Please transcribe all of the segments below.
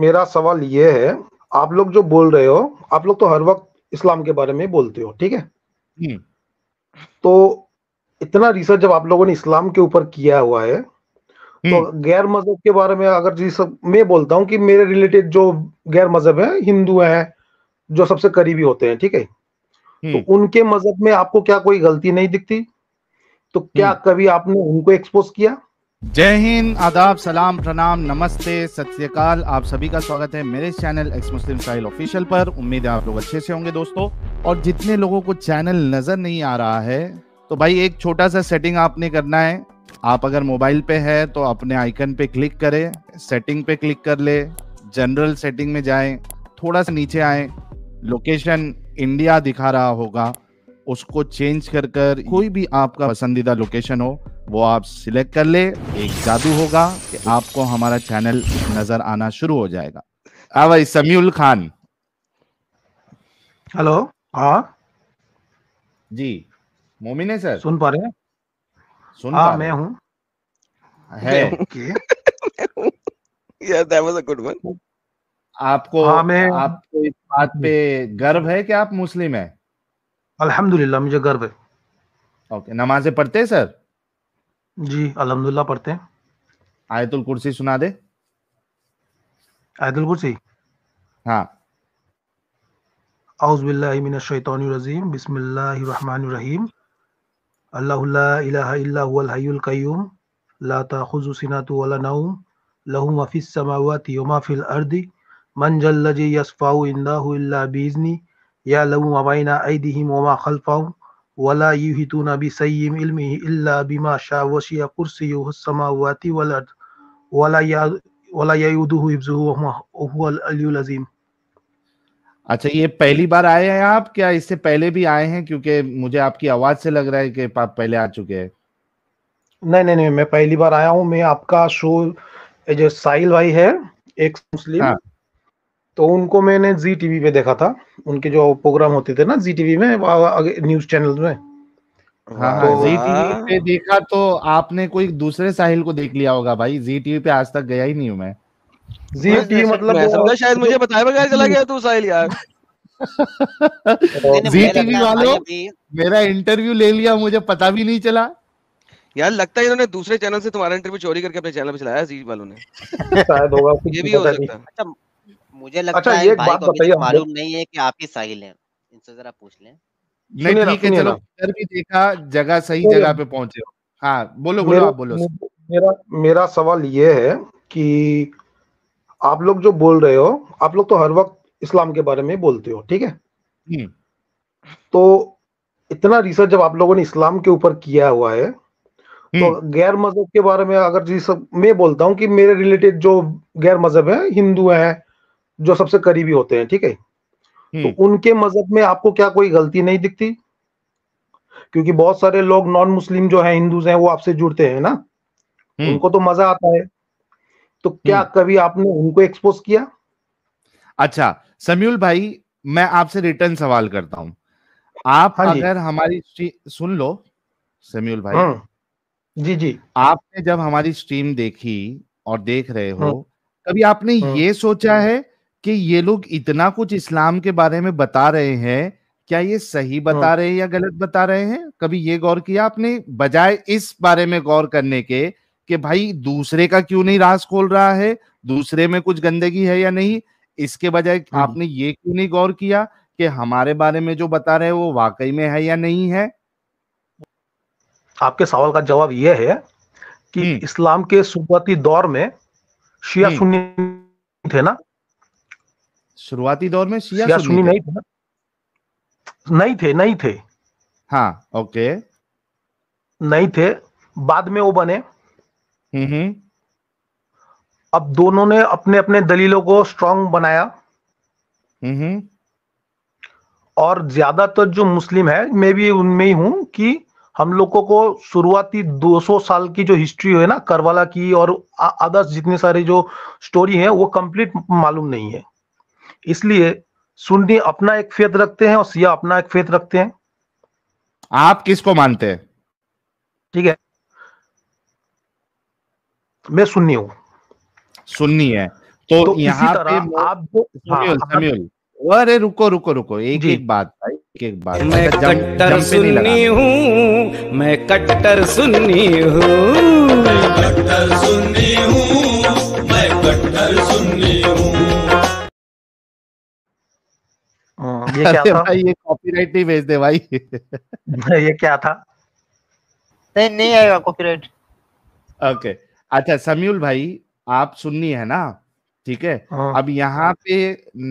मेरा सवाल ये है आप लोग जो बोल रहे हो आप लोग तो हर वक्त इस्लाम के बारे में बोलते हो ठीक है हम्म। तो इतना रिसर्च जब आप लोगों ने इस्लाम के ऊपर किया हुआ है तो हम्म। गैर मजहब के बारे में अगर जी सब मैं बोलता हूँ कि मेरे रिलेटेड जो गैर मजहब है हिंदू है जो सबसे करीबी होते हैं ठीक है हम्म। तो उनके मजहब में आपको क्या कोई गलती नहीं दिखती तो क्या कभी आपने उनको एक्सपोज किया जय हिंद आदाब सलाम प्रणाम नमस्ते सत्यकाल आप सभी का स्वागत है मेरे channel ex Muslim style official पर उम्मीद है आप लोग अच्छे से होंगे दोस्तों और जितने लोगों को चैनल नजर नहीं आ रहा है तो भाई एक छोटा सा सेटिंग आपने करना है आप अगर मोबाइल पे है तो अपने आइकन पे क्लिक करें सेटिंग पे क्लिक कर ले जनरल सेटिंग में जाए थोड़ा सा नीचे आए लोकेशन इंडिया दिखा रहा होगा उसको चेंज कर कर कोई भी आपका पसंदीदा लोकेशन हो वो आप सिलेक्ट कर ले एक जादू होगा कि आपको हमारा चैनल नजर आना शुरू हो जाएगा हाँ भाई समीउल खान हेलो हाँ जी मोमिन है सर सुन पा रहे हैं सुन हाँ मैं हूँ है आपको हाँ, मैं... आपको इस बात पे गर्व है कि आप मुस्लिम हैं अल्हम्दुलिल्लाह मुझे गर्व है ओके okay, नमाजें पढ़ते हैं सर जी अलहमदुल्ला पढ़ते हैं आयतुल कुर्सी सुना दे आयतुल कुर्सी हाँ औज़ बिल्लाहि मिनश शैतानिर रजीम बिस्मिल्लाहिर रहमानिर रहीम अल्लाहु ला इलाहा इल्ला हुवल या लहू मा बैना ऐदिहिम खलफ़ाऊ वला युहितून बि सईम इल्म इल्ला बिमा शाह वशिया कुर्सी समावाती वलद वला या वला याउदुहु हिफ्जुहु वहुल अलियुल अजीम अच्छा ये पहली बार आए हैं आप क्या इससे पहले भी आए हैं क्योंकि मुझे आपकी आवाज से लग रहा है कि आप पहले आ चुके हैं नहीं नहीं नहीं मैं पहली बार आया हूँ मैं आपका शो जो साहिल भाई है एक मुस्लिम हाँ. तो उनको मैंने जी टीवी पे देखा था उनके जो प्रोग्राम होते थे ना जी टीवी में न्यूज चैनल में हाँ, तो जी हाँ, टीवी पे देखा तो आपने कोई दूसरे साहिल को देख लिया होगा भाई जी टीवी पे आज तक गया ही नहीं हूँ मैं जी टीवी मतलब शायद मुझे बताया बगैर चला गया तू साहिल यार जी टीवी वालों मेरा इंटरव्यू ले लिया मुझे पता भी नहीं चला यार लगता है इन्होंने दूसरे चैनल से तुम्हारा इंटरव्यू चोरी करके अपने चैनल पे चलाया जी वालों ने शायद होगा ये भी हो सकता है अच्छा, मुझे लगता अच्छा, है भाई को अभी मालूम नहीं है कि आप ही साहिल हैं इनसे जरा पूछ लें नहीं ठीक है चलो इधर भी देखा जगह सही तो जगह पे पहुंचे हो हाँ बोलो बोलो आप बोलो मेरा मेरा सवाल ये है कि आप लोग जो बोल रहे हो आप लोग तो हर वक्त इस्लाम के बारे में बोलते हो ठीक है हम्म। तो इतना रिसर्च जब आप लोगों ने इस्लाम के ऊपर किया हुआ है तो हम्म। गैर मजहब के बारे में अगर जी सब मैं बोलता हूँ कि मेरे रिलेटेड जो गैर मजहब है हिंदू है जो सबसे करीबी होते हैं ठीक है हम्म। तो उनके मजहब में आपको क्या कोई गलती नहीं दिखती क्योंकि बहुत सारे लोग नॉन मुस्लिम जो है हिंदूज हैं वो आपसे जुड़ते हैं ना हम्म। उनको तो मजा आता है तो क्या हम्म। कभी आपने उनको एक्सपोज किया अच्छा समयूल भाई मैं आपसे रिटर्न सवाल करता हूं आप हाँ अगर हमारी सुन लो समयूल भाई हाँ, जी जी आपने जब हमारी स्ट्रीम देखी और देख रहे हो हाँ, कभी आपने हाँ, ये सोचा है कि ये लोग इतना कुछ इस्लाम के बारे में बता रहे हैं क्या ये सही हाँ। बता रहे हैं या गलत बता रहे हैं कभी ये गौर किया आपने बजाय इस बारे में गौर करने के कि भाई दूसरे का क्यों नहीं राज खोल रहा है दूसरे में कुछ गंदगी है या नहीं इसके बजाय हाँ। आपने ये क्यों नहीं गौर किया कि हमारे बारे में जो बता रहे हैं वो वाकई में है या नहीं है आपके सवाल का जवाब यह है कि हम्म। इस्लाम के शुरुआती दौर में शिया हम्म। सुन्नी थे ना शुरुआती दौर में शिया, शिया सुन्नी नहीं था नहीं थे नहीं थे हाँ ओके नहीं थे बाद में वो बने हम्म, हम्म। अब दोनों ने अपने अपने दलीलों को स्ट्रांग बनाया हम्म, और ज्यादातर तो जो मुस्लिम है मैं भी उनमें ही हूं कि हम लोगों को शुरुआती 200 साल की जो हिस्ट्री है ना करवाला की और अदर्स जितने सारे जो स्टोरी है वो कंप्लीट मालूम नहीं है इसलिए सुन्नी अपना एक फेत रखते हैं और सिया अपना एक फेत रखते हैं आप किसको मानते हैं ठीक है मैं सुन्नी हूं सुन्नी है तो, तो यहाँ पे आप हाँ, समील अरे रुको रुको रुको एक एक बात एक एक बात मैं अच्छा, कट्टर सुन्नी हूँ मैं कट्टर सुन्नी हूँ मैं कट्टर सुन्नी हूँ मैं कट्टर सुन्नी ये क्या था भाई ये कॉपीराइट नहीं भेज दे भाई ये क्या था नहीं नहीं आएगा कॉपीराइट ओके अच्छा समयूल भाई आप सुन्नी है ना ठीक है हाँ। अब यहाँ पे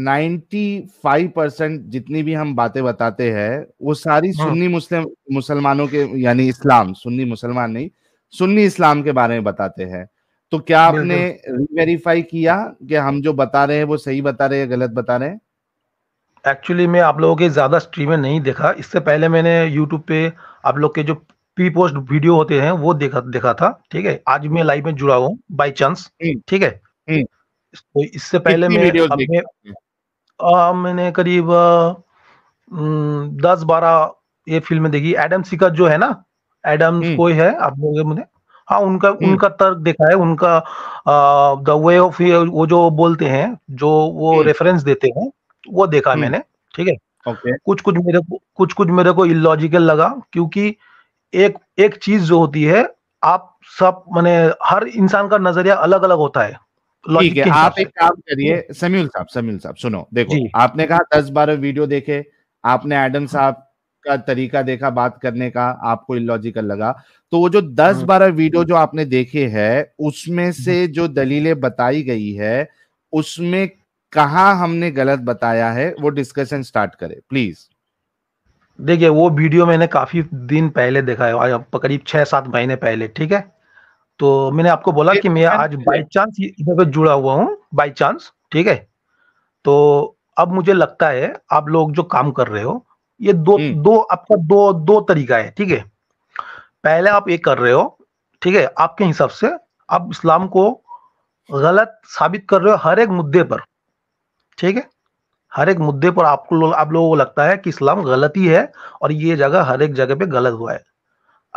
95 परसेंट जितनी भी हम बातें बताते हैं वो सारी हाँ। सुन्नी मुस्लिम मुसलमानों के यानी इस्लाम सुन्नी मुसलमान नहीं सुन्नी इस्लाम के बारे में बताते हैं तो क्या आपने वेरीफाई किया कि हम जो बता रहे हैं वो सही बता रहे हैं गलत बता रहे हैं एक्चुअली मैं आप लोगों के ज़्यादा स्ट्रीमें नहीं देखा इससे पहले मैंने यूट्यूब पे आप लोग के जो प्री पोस्ट वीडियो होते हैं वो देखा देखा था ठीक है आज मैं लाइव में जुड़ा हुआ हूँ बाई चांस हम्म। ठीक है हम्म। तो इससे पहले मैं, मैंने करीब हम्म, दस बारह ये फिल्म देखी एडम सिकर जो है ना एडम कोई है आप लोगों मुझे हाँ उनका उनका तर्क देखा है उनका द वे ऑफ वो जो बोलते हैं जो वो रेफरेंस देते हैं वो देखा हम्म। मैंने ठीक है okay. कुछ कुछ मेरे को कुछ कुछ मेरे को इलॉजिकल लगा क्योंकि एक एक चीज जो होती है आप सब मैंने हर इंसान का नजरिया अलग अलग होता है ठीक है आप एक काम करिए समील साहब समील साहब सुनो देखो आपने कहा दस बारह वीडियो देखे आपने एडम हाँ। साहब का तरीका देखा बात करने का आपको इलॉजिकल लगा तो वो जो दस हाँ। बारह वीडियो जो आपने देखे है उसमें हम्म। से जो दलीलें बताई गई है उसमें कहा हमने गलत बताया है वो डिस्कशन स्टार्ट करें प्लीज देखिए वो वीडियो मैंने काफी दिन पहले देखा है करीब छह सात महीने पहले ठीक है तो मैंने आपको बोला कि मैं आज बाय चांस इधर जुड़ा हुआ हूँ बाय चांस ठीक है तो अब मुझे लगता है आप लोग जो काम कर रहे हो ये दो hmm. दो आपका दो दो तरीका है ठीक है पहले आप ये कर रहे हो ठीक है आपके हिसाब से आप इस्लाम को गलत साबित कर रहे हो हर एक मुद्दे पर ठीक है हर एक मुद्दे पर आपको आप लोगों को लगता है कि इस्लाम गलत ही है और ये जगह हर एक जगह पे गलत हुआ है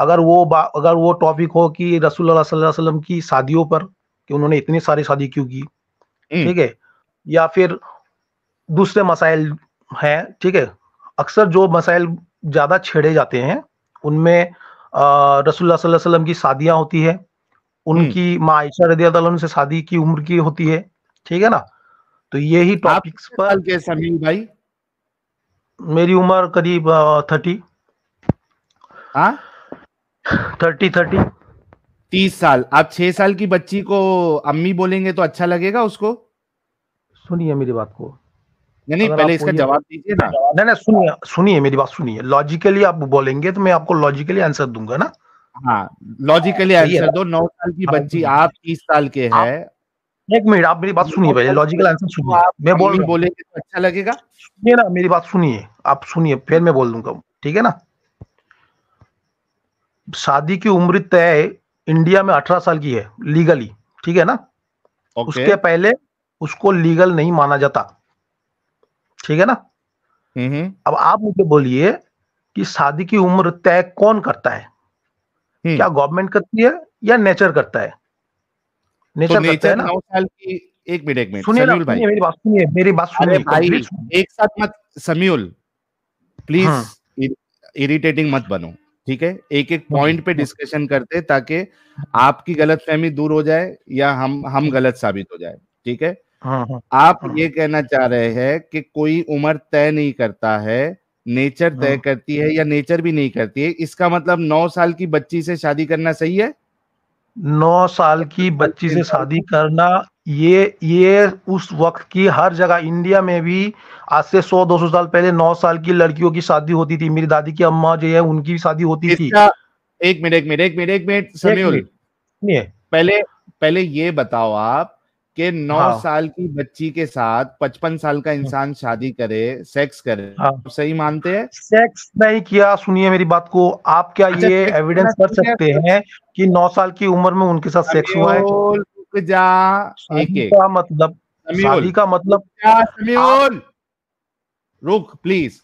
अगर वो अगर वो टॉपिक हो कि रसूल वसल्लम की शादियों पर कि उन्होंने इतनी सारी शादी क्यों की हम्म। ठीक है या फिर दूसरे मसाइल हैं ठीक है अक्सर जो मसाइल ज़्यादा छेड़े जाते हैं उनमें रसुल्ला वसल्लम की शादियां होती है हम्म। उनकी माँ आयशा रदी से शादी की उम्र की होती है ठीक है ना तो यही टॉपिक्स पर समीर भाई मेरी उम्र करीब थर्टी थर्टी थर्टी तीस साल आप छह साल की बच्ची को अम्मी बोलेंगे तो अच्छा लगेगा उसको सुनिए मेरी बात को नहीं पहले इसका जवाब दीजिए ना नहीं ना सुनिए सुनिए मेरी बात सुनिए लॉजिकली आप बोलेंगे तो मैं आपको लॉजिकली आंसर दूंगा ना हाँ लॉजिकली आंसर दो नौ साल की हाँ, बच्ची आप तीस साल के हैं एक मिनट आप मेरी बात सुनिए पहले लॉजिकल आंसर अच्छा सुनिए मैं बोल बोलेंगे तो अच्छा लगेगा सुनिए ना मेरी बात सुनिए आप सुनिए फिर मैं बोल दूंगा ठीक है ना शादी की उम्र तय इंडिया में अठारह साल की है लीगली ठीक है ना okay. उसके पहले उसको लीगल नहीं माना जाता ठीक है ना हम्म, हम्म। अब आप मुझे बोलिए कि शादी की उम्र तय कौन करता है हम्म। क्या गवर्नमेंट करती है या नेचर करता है तो नेचर, नौ साल की एक मिनट भाई मेरी एक साथ मत प्लीज हाँ। इरिटेटिंग मत बनो ठीक है एक एक पॉइंट हाँ। पे डिस्कशन करते ताकि आपकी गलत फहमी दूर हो जाए या हम हम गलत साबित हो जाए ठीक है हाँ, आप ये कहना चाह रहे हैं कि कोई उम्र तय नहीं करता है नेचर तय करती है या नेचर भी नहीं करती है इसका मतलब नौ साल की बच्ची से शादी करना सही है नौ साल की अच्छा, बच्ची से अच्छा। शादी करना ये ये उस वक्त की हर जगह इंडिया में भी आज से दो सौ साल पहले नौ साल की लड़कियों की शादी होती थी मेरी दादी की अम्मा जो है उनकी भी शादी होती थी अच्छा, एक मिनट एक मिनट एक मिनट एक मिनट पहले पहले ये बताओ आप कि नौ हाँ. साल की बच्ची के साथ पचपन साल का हाँ। इंसान शादी करे सेक्स करे हाँ. आप सही मानते हैं सेक्स नहीं किया सुनिए मेरी बात को आप क्या अच्छा, ये एविडेंस कर सकते हैं कि नौ साल की उम्र में उनके साथ सेक्स हुआ है रुक जा एक का मतलब शादी का मतलब रुक प्लीज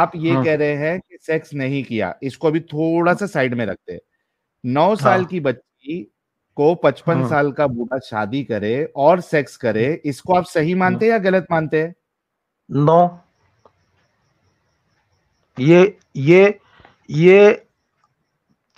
आप ये हाँ। कह रहे हैं कि सेक्स नहीं किया इसको भी थोड़ा सा साइड में रखते हैं नौ हाँ। साल की बच्ची को पचपन हाँ। साल का बूढ़ा शादी करे और सेक्स करे इसको आप सही हाँ। मानते हैं या गलत मानते हैं नो ये ये ये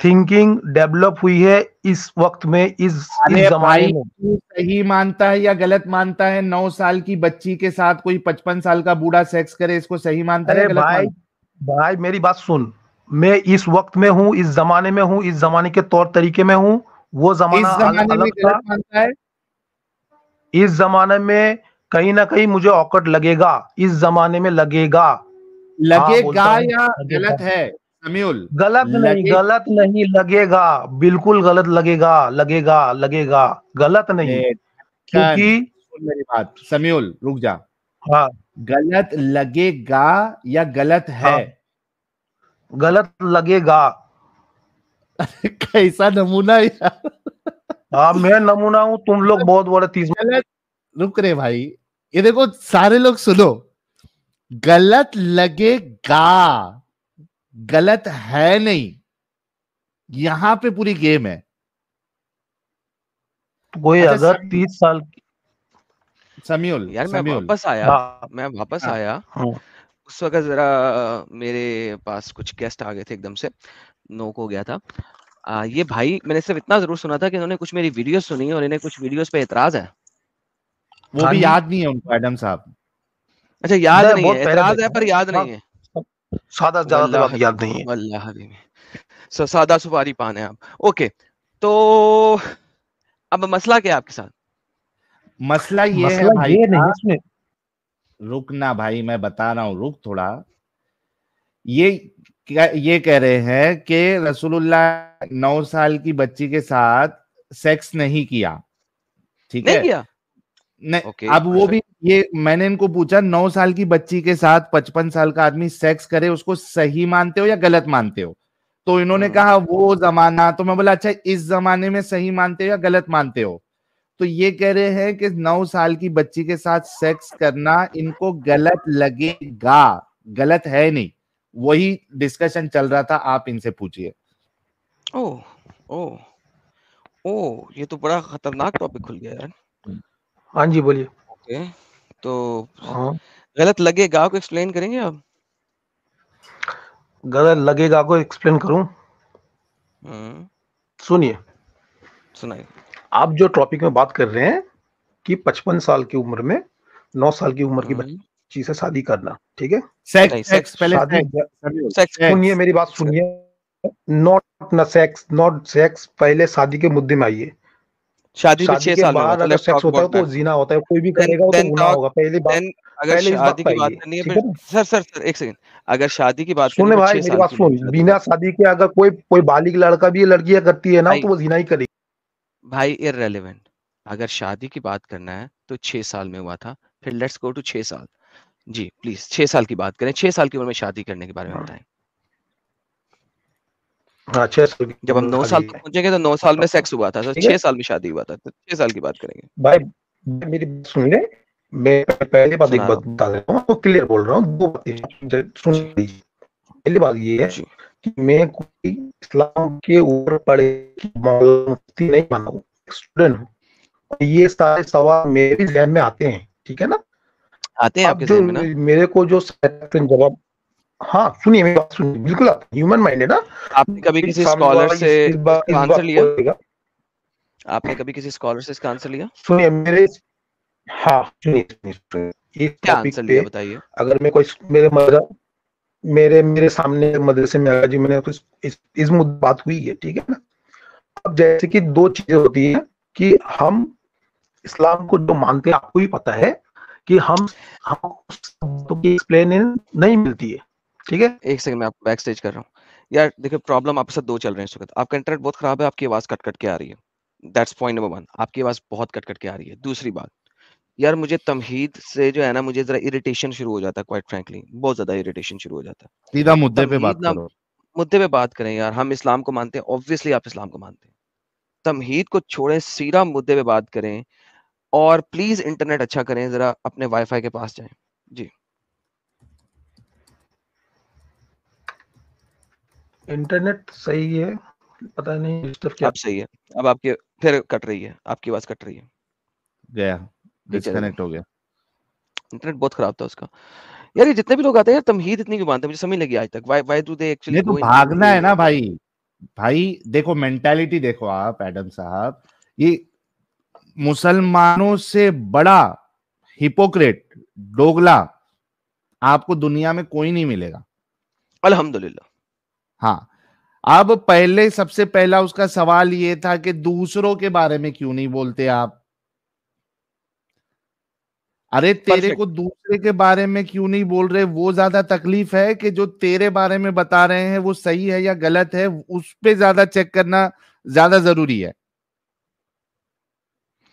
थिंकिंग डेवलप हुई है इस वक्त में इस, इस जमाने में सही मानता है या गलत मानता है नौ साल की बच्ची के साथ कोई पचपन साल का बूढ़ा सेक्स करे इसको सही मानता है गलत भाई मानता? भाई मेरी बात सुन मैं इस वक्त में हूँ इस जमाने में हूँ इस जमाने के तौर तरीके में हूँ वो जमाना अलग था इस जमाने में कहीं ना कहीं मुझे औकट लगेगा इस जमाने में लगेगा हाँ, लगेगा हाँ, या गलत है समीउल गलत नहीं गलत नहीं लगेगा बिल्कुल गलत लगेगा लगेगा लगेगा गलत नहीं क्योंकि मेरी बात समीउल रुक जा हाँ गलत लगेगा या गलत है हाँ। गलत लगेगा कैसा नमूना यार मैं नमूना हूँ तुम लोग बहुत बड़े तीस रुक रहे भाई ये देखो सारे लोग सुनो गलत लगेगा गलत है नहीं यहां पे पूरी गेम है कोई अच्छा, अगर तीस साल समियोल यार मैं वापस आया हाँ। मैं वापस हाँ। आया हाँ। उस वक्त जरा मेरे पास कुछ गेस्ट आ गए थे एकदम से नोक हो गया था आ, ये भाई मैंने सिर्फ इतना जरूर सुना था कि इन्होंने कुछ मेरी वीडियो सुनी और इन्हें कुछ वीडियोस पे एतराज है वो भी हाँ याद नहीं है उनको एडम साहब अच्छा याद नहीं, नहीं है एतराज है पर याद नहीं है सादा ज्यादा तो याद नहीं है वल्लाह सो सादा सुपारी पान है आप ओके तो अब मसला क्या है आपके साथ मसला ये मसला है भाई ये नहीं रुक ना भाई मैं बता रहा हूँ रुक थोड़ा ये ये कह रहे हैं कि रसूलुल्लाह नौ साल की बच्ची के साथ सेक्स नहीं किया ठीक है किया? नहीं okay. अब वो अच्छा। भी ये मैंने इनको पूछा नौ साल की बच्ची के साथ पचपन साल का आदमी सेक्स करे उसको सही मानते हो या गलत मानते हो तो इन्होंने हम्म। कहा वो जमाना तो मैं बोला अच्छा इस जमाने में सही मानते हो या गलत मानते हो तो ये कह रहे हैं कि नौ साल की बच्ची के साथ सेक्स करना इनको गलत लगेगा गलत है नहीं वही डिस्कशन चल रहा था आप इनसे पूछिए ओ ओ ओ ये तो बड़ा खतरनाक टॉपिक खुल गया यार हम्म। हाँ जी बोलिए ओके तो हाँ गलत लगेगा को एक्सप्लेन करेंगे आप गलत लगेगा को एक्सप्लेन करूं हम्म। सुनिए सुनाइए आप जो टॉपिक में बात कर रहे हैं कि 55 साल की उम्र में 9 साल की उम्र की हम्म। बच्ची चीज से शादी करना ठीक है सेक्स सेक्स पहले सुनिए मेरी बात सुनिए नॉट न सेक्स नॉट सेक्स पहले शादी के मुद्दे में आइए शादी के साल बाद मतलब अगर सेक्स होता है तो जीना होता है कोई भी करेगा तो गुनाह होगा पहले बात अगर शादी की बात करनी है सर सर सर एक सेकंड अगर शादी की बात सुन भाई मेरी बात सुन बिना शादी के अगर कोई कोई बालिग लड़का भी लड़की करती है ना तो वो जीना ही करेगी भाई इरेलीवेंट अगर शादी की बात करना है तो छह साल में हुआ था फिर लेट्स गो टू छह साल जी प्लीज छह साल की बात करें छह साल की उम्र में शादी करने के बारे में हाँ। बताएं हाँ, जब हम नौ साल पहुंचेंगे तो नौ साल में सेक्स हुआ था तो छह साल में शादी हुआ था तो छह साल की बात करेंगे भाई मेरी सुन ले मैं पहले बात एक बात बता रहा हूँ क्लियर बोल रहा हूँ दो बातें पहली बात ये है कि मैं कोई इस्लाम के ऊपर पढ़े मुफ्ती नहीं माना हूँ स्टूडेंट हूँ ये सारे सवाल मेरे जहन में आते हैं ठीक है ना आते हैं आपके जो, में ना मेरे को जो जवाब हाँ सुनिए मेरी बात सुनिए बिल्कुल आप ह्यूमन माइंड है ना आपने कभी किसी स्कॉलर से आंसर लिया आपने कभी किसी स्कॉलर से इसका आंसर लिया सुनिए मेरे हाँ सुनिए सुनिए इस टॉपिक पे बताइए अगर मैं कोई मेरे मदर मेरे मेरे सामने मदरसे में आया जी मैंने तो इस इस मुद्दे बात हुई है ठीक है ना अब जैसे कि दो चीजें होती है कि हम इस्लाम को जो मानते हैं आपको भी पता है कि हम हम तो एक्सप्लेन नहीं मिलती है ठीक है एक सेकंड मैं आप बैक स्टेज कर रहा हूँ यार देखिए प्रॉब्लम आपके साथ दो चल रहे हैं इस वक्त आपका इंटरनेट बहुत खराब है आपकी आवाज कट कट के आ रही है दैट्स पॉइंट नंबर वन आपकी आवाज बहुत कट कट के आ रही है दूसरी बात यार मुझे तमहीद से जो है ना मुझे जरा इरिटेशन शुरू हो जाता है क्वाइट फ्रैंकली बहुत ज्यादा इरिटेशन शुरू हो जाता है सीधा मुद्दे पे बात करो मुद्दे पे बात करें यार हम इस्लाम को मानते हैं ऑब्वियसली आप इस्लाम को मानते हैं तमहीद को छोड़ें सीधा मुद्दे पे बात करें और प्लीज इंटरनेट अच्छा करें जरा अपने वाईफाई के पास जाएं जी इंटरनेट सही है पता नहीं डिस्टर्ब क्या अब सही है अब आपके फिर कट रही है आपकी आवाज कट रही है गया डिस्कनेक्ट हो गया इंटरनेट बहुत खराब था उसका यार ये जितने भी लोग आते हैं तमहीद इतनी क्यों मानते हैं मुझे समझ लगी आज तक why why do they actually तो भागना है ना भाई भाई देखो मेंटालिटी देखो आप एडम साहब ये मुसलमानों से बड़ा हिपोक्रेट डोगला आपको दुनिया में कोई नहीं मिलेगा अल्हम्दुलिल्लाह हाँ अब पहले सबसे पहला उसका सवाल ये था कि दूसरों के बारे में क्यों नहीं बोलते आप अरे तेरे को दूसरे के बारे में क्यों नहीं बोल रहे वो ज्यादा तकलीफ है कि जो तेरे बारे में बता रहे हैं वो सही है या गलत है उस पर ज्यादा चेक करना ज्यादा जरूरी है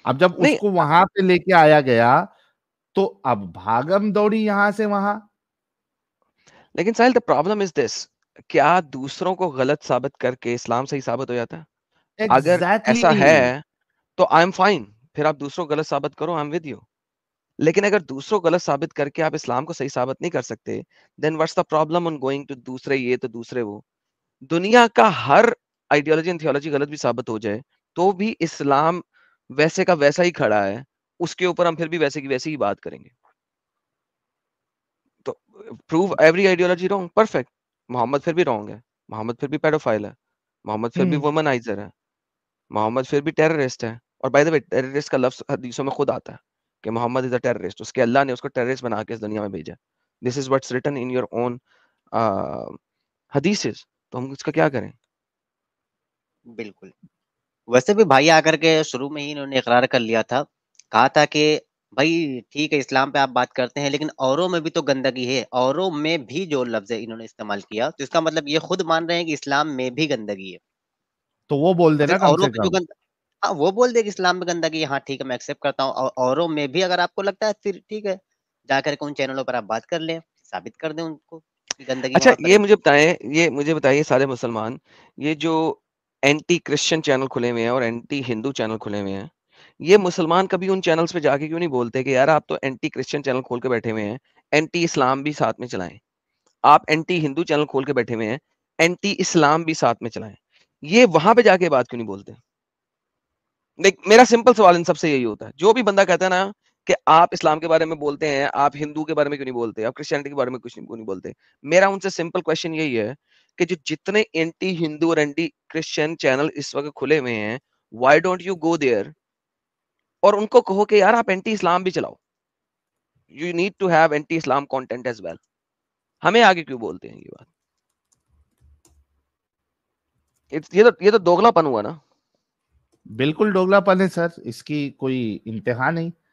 अब जब उसको वहां पे लेके आया गया तो अब भागम दौड़ी यहां से वहां लेकिन Sahil the problem is this क्या दूसरों को गलत साबित करके इस्लाम सही साबित हो जाता है अगर ऐसा है तो आई एम फाइन फिर आप दूसरों को गलत साबित करो आई एम विद यू लेकिन अगर दूसरों गलत साबित करके आप इस्लाम को सही साबित नहीं कर सकते then what's the problem on going to दूसरे ये तो दूसरे वो दुनिया का हर आइडियोलॉजी एंड थियोलॉजी गलत भी साबित हो जाए तो भी इस्लाम वैसे का वैसा ही खड़ा है उसके ऊपर हम फिर भी वैसे की वैसे ही बात करेंगे तो prove every ideology wrong perfect Muhammad फिर भी रॉन्ग है मोहम्मद फिर भी पेडोफाइल है मोहम्मद फिर भी वुमनाइजर हम्म। है मोहम्मद फिर भी टेररिस्ट है और बाय द वे टेररिस्ट का लफ्ज हदीसों में खुद आता है कि मोहम्मद इज अ टेररिस्ट उसके अल्लाह ने उसको टेररिस्ट बना के इस दुनिया में भेजा this is what's written in your own हदीसेस तो हम इसका क्या करें बिल्कुल वैसे भी भाई आकर के शुरू में ही इन्होंने इकरार कर लिया था कहा था कि भाई ठीक है इस्लाम पे आप बात करते हैं लेकिन औरों में भी तो गंदगी है औरों में भी जो लफ्ज है इन्होंने इस्तेमाल किया तो इसका मतलब ये खुद मान रहे हैं कि इस्लाम में भी गंदगी है तो वो बोल देना तो औरों में जो गंद... हाँ वो बोल दे कि इस्लाम में गंदगी हाँ ठीक है मैं एक्सेप्ट करता हूँ औरों में भी अगर आपको लगता है फिर ठीक है जाकर के उन चैनलों पर आप बात कर लें साबित कर दें उनको गंदगी अच्छा ये मुझे बताएं ये मुझे बताइए सारे मुसलमान ये जो एंटी क्रिश्चियन चैनल खुले हुए हैं और एंटी हिंदू चैनल खुले हुए हैं ये मुसलमान कभी उन चैनल्स पे जाके क्यों नहीं बोलते कि यार आप तो एंटी क्रिश्चियन चैनल खोल के बैठे हुए हैं एंटी इस्लाम भी साथ में चलाएं आप एंटी हिंदू चैनल खोल के बैठे हुए हैं एंटी इस्लाम भी साथ में चलाएं ये वहां पे जाके बात क्यों नहीं बोलते देख मेरा सिंपल सवाल इन सबसे यही होता है जो भी बंदा कहता है ना कि आप इस्लाम के बारे में बोलते हैं आप हिंदू के बारे में क्यों नहीं बोलते आप क्रिश्चियनिटी के बारे में कुछ क्यों नहीं बोलते मेरा उनसे सिंपल क्वेश्चन यही है कि जो जितने एंटी हिंदू और एंटी क्रिश्चियन चैनल इस वक्त खुले हुए हैं why don't you go there और उनको कहो कि यार आप एंटी इस्लाम भी चलाओ you need to have anti Islam content as well हमें आगे क्यों बोलते हैं ये बात तो, ये तो ये तो दोगलापन हुआ ना बिल्कुल दोगलापन है सर इसकी कोई इंतहा नहीं